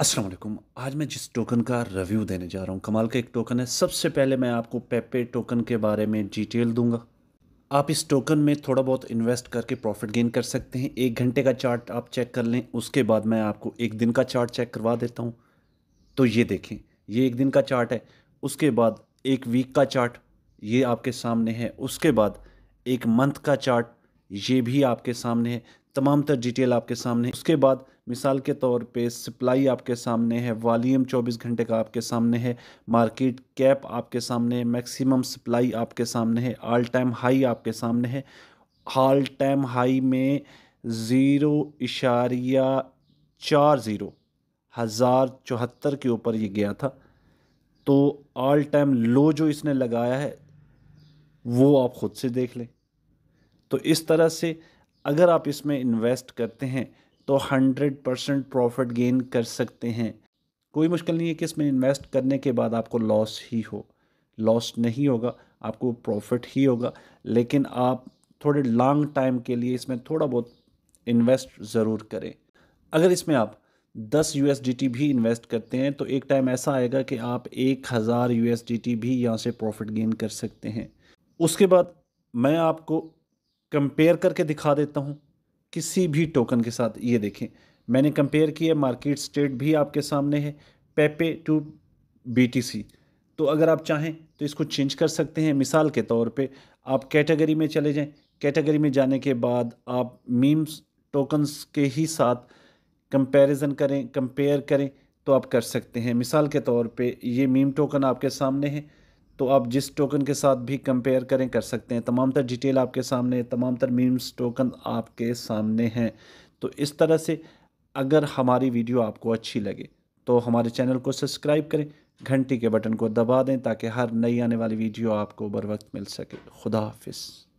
अस्सलाम वालेकुम आज मैं जिस टोकन का रिव्यू देने जा रहा हूँ कमाल का एक टोकन है सबसे पहले मैं आपको पेपे टोकन के बारे में डिटेल दूंगा आप इस टोकन में थोड़ा बहुत इन्वेस्ट करके प्रॉफिट गेन कर सकते हैं एक घंटे का चार्ट आप चेक कर लें उसके बाद मैं आपको एक दिन का चार्ट चेक करवा देता हूँ तो ये देखें ये एक दिन का चार्ट है उसके बाद एक वीक का चार्ट ये आपके सामने है उसके बाद एक मंथ का चार्ट ये भी आपके सामने है तमाम तर डिटेल आपके सामने उसके बाद मिसाल के तौर पे सप्लाई आपके सामने है वॉलीम 24 घंटे का आपके सामने है मार्केट कैप आपके सामने है मैक्सिमम सप्लाई आपके सामने है ऑल टाइम हाई आपके सामने है ऑल टाइम हाई में ज़ीरो इशारिया चार ज़ीरो हज़ार चौहत्तर के ऊपर ये गया था तो ऑल टाइम लो जो इसने लगाया है वो आप ख़ुद से देख लें तो इस तरह से अगर आप इसमें इन्वेस्ट करते हैं तो हंड्रेड परसेंट प्रॉफिट गेन कर सकते हैं कोई मुश्किल नहीं है कि इसमें इन्वेस्ट करने के बाद आपको लॉस ही हो लॉस नहीं होगा आपको प्रॉफिट ही होगा लेकिन आप थोड़े लॉन्ग टाइम के लिए इसमें थोड़ा बहुत इन्वेस्ट ज़रूर करें अगर इसमें आप दस यू भी इन्वेस्ट करते हैं तो एक टाइम ऐसा आएगा कि आप एक हज़ार यू भी यहाँ से प्रॉफिट गेन कर सकते हैं उसके बाद मैं आपको कंपेयर करके दिखा देता हूँ किसी भी टोकन के साथ ये देखें मैंने कंपेयर किया मार्केट स्टेट भी आपके सामने है पेपे टू बी तो अगर आप चाहें तो इसको चेंज कर सकते हैं मिसाल के तौर पे आप कैटेगरी में चले जाएं कैटेगरी में जाने के बाद आप मीम्स टोकन्स के ही साथ कंपैरिजन करें कंपेयर करें तो आप कर सकते हैं मिसाल के तौर पे ये मीम टोकन आपके सामने है तो आप जिस टोकन के साथ भी कंपेयर करें कर सकते हैं तमाम तर डिटेल आपके सामने तमाम तर मीम्स टोकन आपके सामने हैं तो इस तरह से अगर हमारी वीडियो आपको अच्छी लगे तो हमारे चैनल को सब्सक्राइब करें घंटी के बटन को दबा दें ताकि हर नई आने वाली वीडियो आपको बर वक्त मिल सके खुदा हाफिज़